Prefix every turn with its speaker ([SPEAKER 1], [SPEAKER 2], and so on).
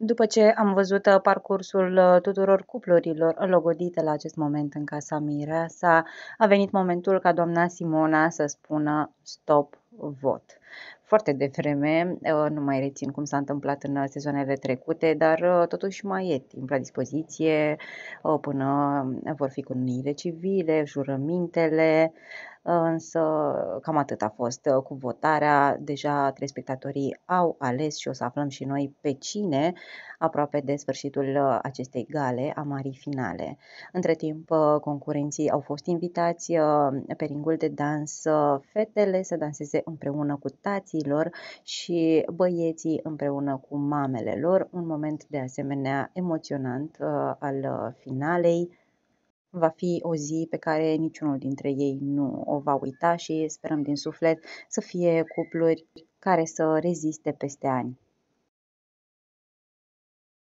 [SPEAKER 1] După ce am văzut uh, parcursul uh, tuturor cuplurilor logodite la acest moment în casa Mireasa, a venit momentul ca doamna Simona să spună stop vot foarte devreme, uh, nu mai rețin cum s-a întâmplat în sezoanele trecute, dar uh, totuși mai e timp la dispoziție uh, până vor fi cununiile civile, jurămintele, însă cam atât a fost cu votarea. Deja trei spectatorii au ales și o să aflăm și noi pe cine aproape de sfârșitul acestei gale a marii finale. Între timp, concurenții au fost invitați pe ringul de dans fetele să danseze împreună cu tații copiilor și băieții împreună cu mamele lor, un moment de asemenea emoționant uh, al uh, finalei. Va fi o zi pe care niciunul dintre ei nu o va uita și sperăm din suflet să fie cupluri care să reziste peste ani.